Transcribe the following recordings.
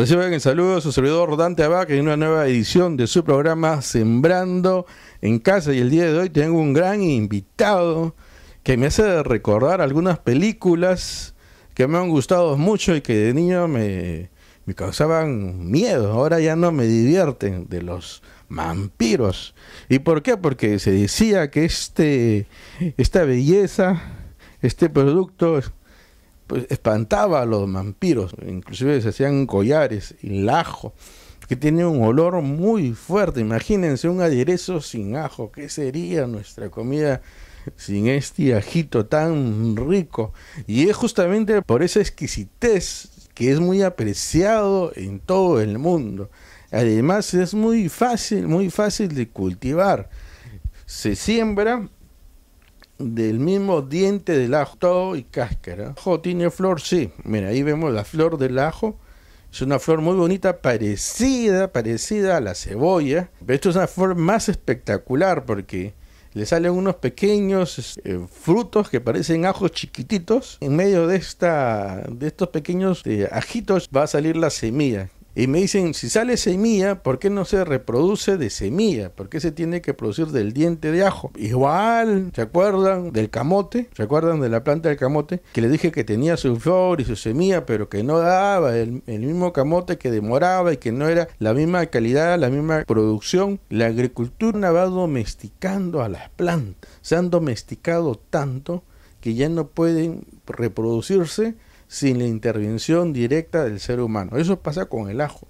Reciban el saludo de su servidor Dante Abac en una nueva edición de su programa Sembrando en Casa. Y el día de hoy tengo un gran invitado que me hace recordar algunas películas que me han gustado mucho y que de niño me, causaban miedo. Ahora ya no me divierten de los vampiros. ¿Y por qué? Porque se decía que este, esta belleza, este producto pues, espantaba a los vampiros, inclusive se hacían collares y ajo... que tiene un olor muy fuerte. Imagínense un aderezo sin ajo, ¿qué sería nuestra comida? sin este ajito tan rico. Y es justamente por esa exquisitez que es muy apreciado en todo el mundo. Además es muy fácil, muy fácil de cultivar. Se siembra del mismo diente del ajo, todo y cáscara. ajo tiene flor, sí. Mira, ahí vemos la flor del ajo. Es una flor muy bonita, parecida, parecida a la cebolla. Pero esto es una flor más espectacular porque le salen unos pequeños eh, frutos que parecen ajos chiquititos. En medio de, esta, de estos pequeños eh, ajitos va a salir la semilla, y me dicen, si sale semilla, ¿por qué no se reproduce de semilla? ¿Por qué se tiene que producir del diente de ajo? Igual, ¿se acuerdan del camote? ¿Se acuerdan de la planta del camote? Que le dije que tenía su flor y su semilla, pero que no daba el, mismo camote que demoraba y que no era la misma calidad, la misma producción. La agricultura va domesticando a las plantas. Se han domesticado tanto que ya no pueden reproducirse sin la intervención directa del ser humano. Eso pasa con el ajo.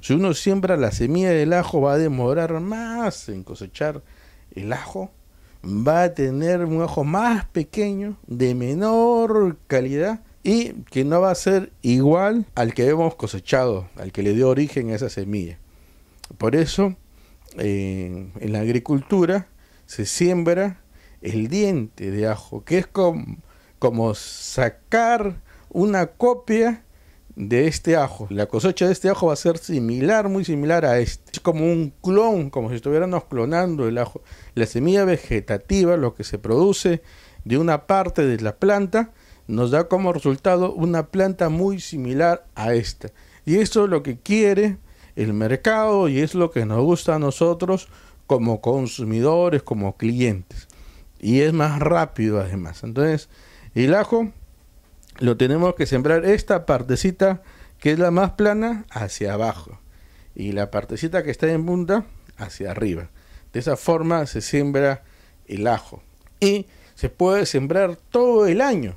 Si uno siembra la semilla del ajo, va a demorar más en cosechar el ajo. Va a tener un ajo más pequeño, de menor calidad y que no va a ser igual al que hemos cosechado, al que le dio origen a esa semilla. Por eso, en la agricultura se siembra el diente de ajo, que es como sacar una copia de este ajo. La cosecha de este ajo va a ser similar, muy similar a este. Es como un clon, como si estuviéramos clonando el ajo. La semilla vegetativa, lo que se produce de una parte de la planta, nos da como resultado una planta muy similar a esta. Y eso es lo que quiere el mercado y es lo que nos gusta a nosotros como consumidores, como clientes. Y es más rápido además. Entonces, el ajo lo tenemos que sembrar esta partecita que es la más plana hacia abajo y la partecita que está en punta hacia arriba. De esa forma se siembra el ajo y se puede sembrar todo el año.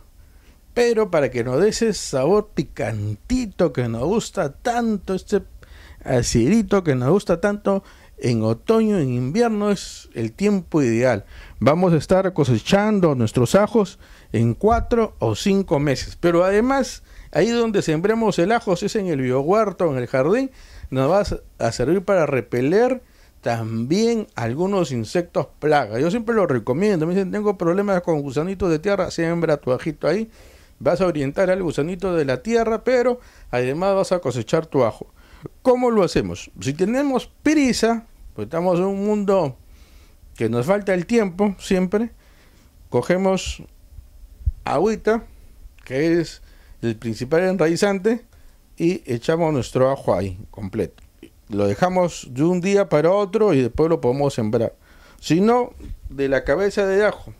Pero para que nos dé ese sabor picantito que nos gusta tanto, este acidito que nos gusta tanto, en otoño, en invierno es el tiempo ideal. Vamos a estar cosechando nuestros ajos en cuatro o cinco meses. Pero además, ahí donde sembremos el ajo, si es en el biohuerto, en el jardín, nos va a servir para repeler también algunos insectos plagas. Yo siempre lo recomiendo. Me dicen, tengo problemas con gusanitos de tierra, siembra tu ajito ahí. Vas a orientar al gusanito de la tierra, pero además vas a cosechar tu ajo. ¿Cómo lo hacemos? Si tenemos prisa, pues estamos en un mundo que nos falta el tiempo siempre, cogemos agüita, que es el principal enraizante, y echamos nuestro ajo ahí, completo. Lo dejamos de un día para otro y después lo podemos sembrar. Si no, de la cabeza de ajo.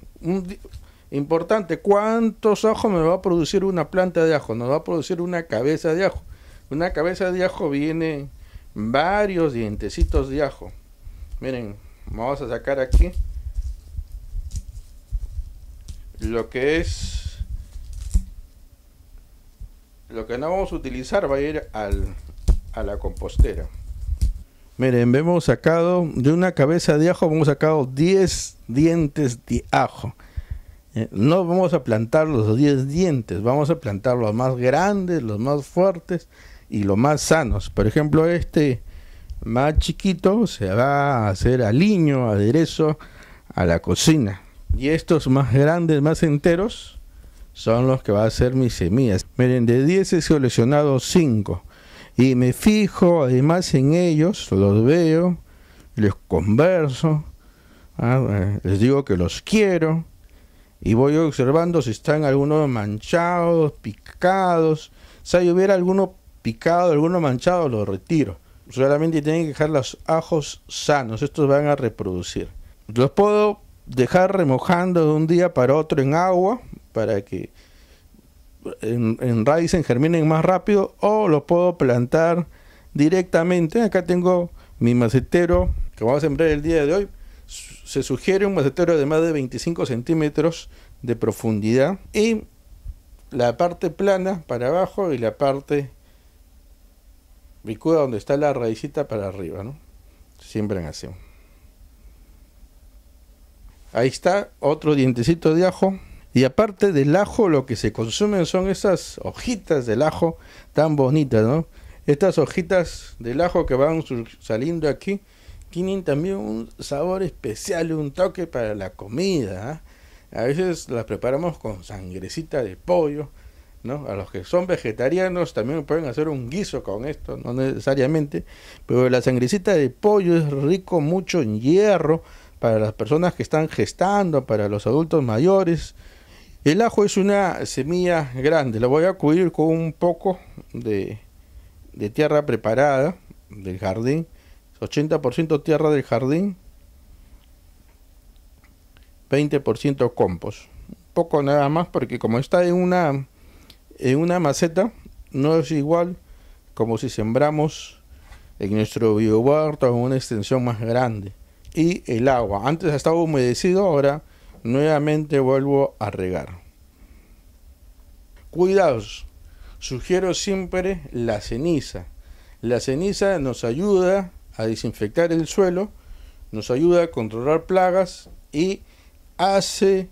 importante, ¿cuántos ajos me va a producir una planta de ajo? Nos va a producir una cabeza de ajo. Una cabeza de ajo viene varios dientecitos de ajo. Miren, vamos a sacar aquí lo que es lo que no vamos a utilizar va a ir al, a la compostera. Miren, hemos sacado de una cabeza de ajo, hemos sacado 10 dientes de ajo. Eh, no vamos a plantar los 10 dientes, vamos a plantar los más grandes, los más fuertes, y los más sanos. Por ejemplo, este más chiquito se va a hacer aliño, aderezo a la cocina. Y estos más grandes, más enteros, son los que va a ser mis semillas. Miren, de 10 he seleccionado 5. Y me fijo además en ellos, los veo, les converso, ah, les digo que los quiero. Y voy observando si están algunos manchados, picados. O sea, si hubiera alguno picado, alguno manchado, lo retiro. Solamente tienen que dejar los ajos sanos, estos van a reproducir. Los puedo dejar remojando de un día para otro en agua para que en, germinen más rápido o los puedo plantar directamente. Acá tengo mi macetero que vamos a sembrar el día de hoy. Se sugiere un macetero de más de 25 centímetros de profundidad y la parte plana para abajo y la parte Bicuda donde está la raicita para arriba, ¿no? en así. Ahí está otro dientecito de ajo. Y aparte del ajo, lo que se consumen son esas hojitas del ajo tan bonitas, ¿no? Estas hojitas del ajo que van saliendo aquí tienen también un sabor especial, un toque para la comida. ¿ah? A veces las preparamos con sangrecita de pollo, a los que son vegetarianos también pueden hacer un guiso con esto, no necesariamente, pero la sangrecita de pollo es rico mucho en hierro para las personas que están gestando, para los adultos mayores. El ajo es una semilla grande, lo voy a cubrir con un poco de, de tierra preparada del jardín, 80% tierra del jardín, 20% compost. poco nada más porque como está en una en una maceta no es igual como si sembramos en nuestro biohuerto en una extensión más grande. Y el agua, antes estaba humedecido, ahora nuevamente vuelvo a regar. Cuidados, sugiero siempre la ceniza. La ceniza nos ayuda a desinfectar el suelo, nos ayuda a controlar plagas y hace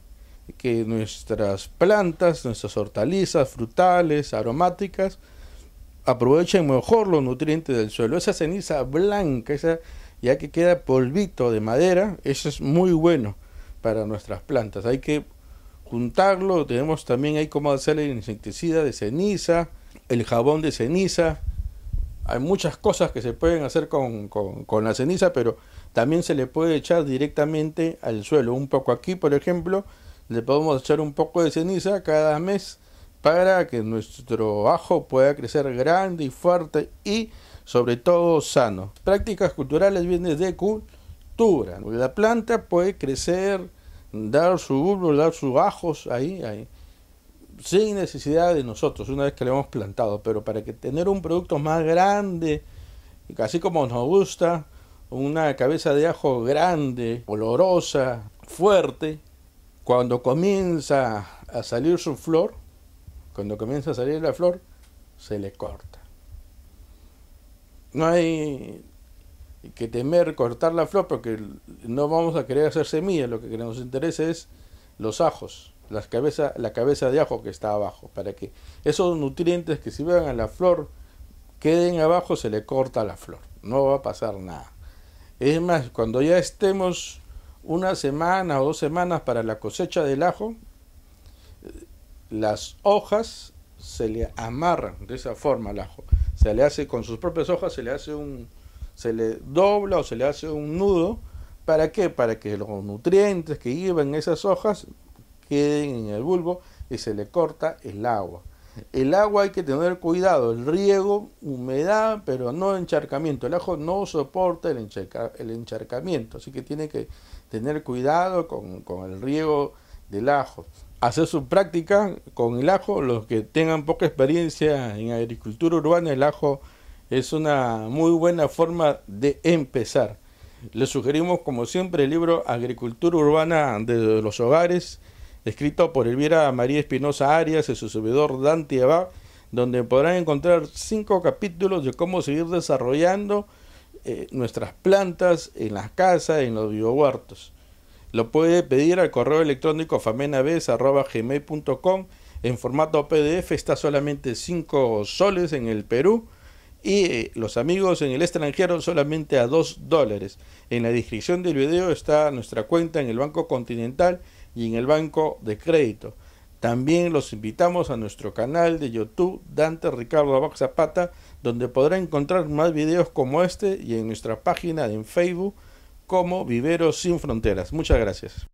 que nuestras plantas, nuestras hortalizas, frutales, aromáticas, aprovechen mejor los nutrientes del suelo. Esa ceniza blanca, esa ya que queda polvito de madera, eso es muy bueno para nuestras plantas. Hay que juntarlo, tenemos también ahí cómo hacer el insecticida de ceniza, el jabón de ceniza. Hay muchas cosas que se pueden hacer con, con la ceniza, pero también se le puede echar directamente al suelo. Un poco aquí, por ejemplo, le podemos echar un poco de ceniza cada mes para que nuestro ajo pueda crecer grande y fuerte y sobre todo sano. Prácticas culturales vienen de cultura. La planta puede crecer, dar su bulbo, dar sus ajos ahí, ahí, sin necesidad de nosotros una vez que lo hemos plantado. Pero para que tener un producto más grande, así como nos gusta, una cabeza de ajo grande, olorosa, fuerte, cuando comienza a salir su flor, cuando comienza a salir la flor, se le corta. No hay que temer cortar la flor porque no vamos a querer hacer semillas, lo que nos interesa es los ajos, la cabeza de ajo que está abajo, para que esos nutrientes que se vean a la flor queden abajo, se le corta la flor, no va a pasar nada. Es más, cuando ya estemos una semana o dos semanas para la cosecha del ajo, eh, las hojas se le amarran de esa forma al ajo. Se le hace con sus propias hojas, se le hace un, se le dobla o se le hace un nudo. ¿Para qué? Para que los nutrientes que llevan esas hojas queden en el bulbo y se le corta el agua. El agua hay que tener cuidado, el riego, humedad, pero no encharcamiento. El ajo no soporta el, encharcamiento, así que tiene que tener cuidado con, con, el riego del ajo. Hacer su práctica con el ajo, los que tengan poca experiencia en agricultura urbana, el ajo es una muy buena forma de empezar. Les sugerimos, como siempre, el libro Agricultura Urbana de los Hogares escrito por Elvira María Espinosa Arias y su servidor Dante Abad, donde podrán encontrar cinco capítulos de cómo seguir desarrollando eh, nuestras plantas en las casas, en los biohuertos. Lo puede pedir al correo electrónico famenaves.gmail.com en formato PDF, está solamente 5 soles en el Perú y eh, los amigos en el extranjero solamente a 2 dólares. En la descripción del video está nuestra cuenta en el Banco Continental y en el banco de crédito. También los invitamos a nuestro canal de YouTube Dante Ricardo Abaxapata, donde podrá encontrar más videos como este y en nuestra página en Facebook como Viveros Sin Fronteras. Muchas gracias.